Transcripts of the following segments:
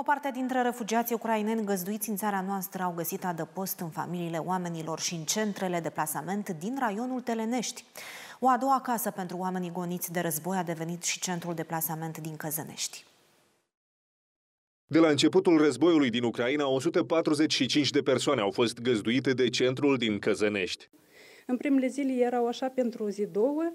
O parte dintre refugiații ucraineni găzduiți în țara noastră au găsit adăpost în familiile oamenilor și în centrele de plasament din raionul Telenești. O a doua casă pentru oamenii goniți de război a devenit și centrul de plasament din Căzănești. De la începutul războiului din Ucraina, 145 de persoane au fost găzduite de centrul din Căzănești. În primele zile erau așa pentru o zi două,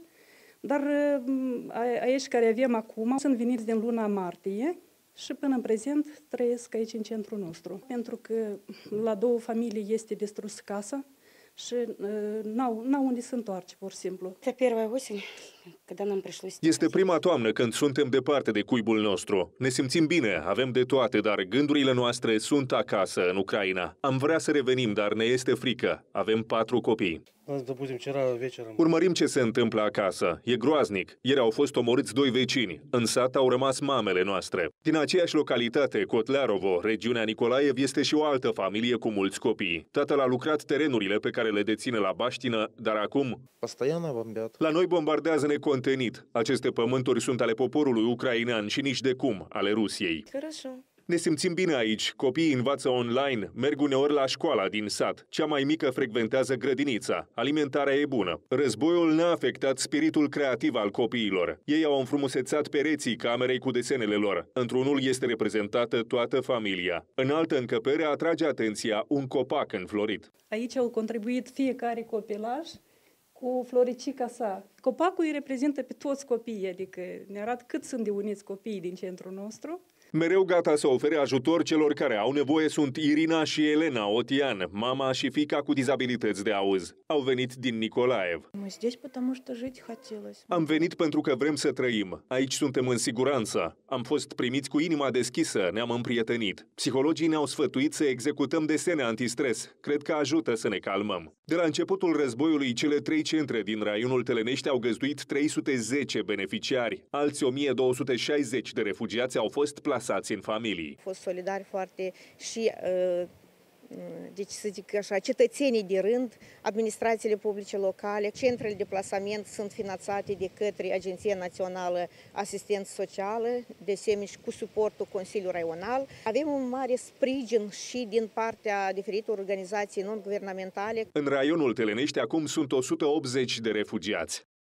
dar mm, aici care avem acum sunt veniți din luna martie, și până în prezent trăiesc aici în centrul nostru, pentru că la două familii este distrus casa și uh, n-au, n-au unde să întoarce, pur și simplu. Pe 1 осень este prima toamnă când suntem departe de cuibul nostru. Ne simțim bine, avem de toate, dar gândurile noastre sunt acasă, în Ucraina. Am vrea să revenim, dar ne este frică. Avem patru copii. Urmărim ce se întâmplă acasă. E groaznic. Ieri au fost omorâți doi vecini. În sat au rămas mamele noastre. Din aceeași localitate, Kotlarovo, regiunea Nicolaev, este și o altă familie cu mulți copii. Tatăl a lucrat terenurile pe care le deține la Baștină, dar acum... La noi bombardează necontenit. Aceste pământuri sunt ale poporului ucrainean și nici de cum ale Rusiei. Ne simțim bine aici. Copiii învață online, merg uneori la școala din sat. Cea mai mică frecventează grădinița. Alimentarea e bună. Războiul n-a afectat spiritul creativ al copiilor. Ei au înfrumusețat pereții camerei cu desenele lor. Într-unul este reprezentată toată familia. În altă încăpere atrage atenția un copac înflorit. Aici au contribuit fiecare copilaj cu floricica sa. Copacul îi reprezintă pe toți copiii, adică ne arată cât sunt de uniți copiii din centrul nostru. Mereu gata să ofere ajutor celor care au nevoie sunt Irina și Elena Otian, mama și fica cu dizabilități de auz. Au venit din Nicolaev. Am venit pentru că vrem să trăim. Aici suntem în siguranță. Am fost primiți cu inima deschisă, ne-am împrietenit. Psihologii ne-au sfătuit să executăm desene antistres. Cred că ajută să ne calmăm. De la începutul războiului, cele trei centre din raionul Telenești au găzduit 310 beneficiari. Alți 1260 de refugiați au fost plasați lăsați în familii. Au fost solidari foarte și uh, mm, deci să zic așa, cetățenii de rând, administrațiile publice locale, centrele de plasament sunt finanțate de către Agenția Națională Asistență Socială, de asemenea cu suportul Consiliului Raional. Avem un mare sprijin și din partea diferitor organizații non-guvernamentale. În raionul Telenești acum sunt 180 de refugiați.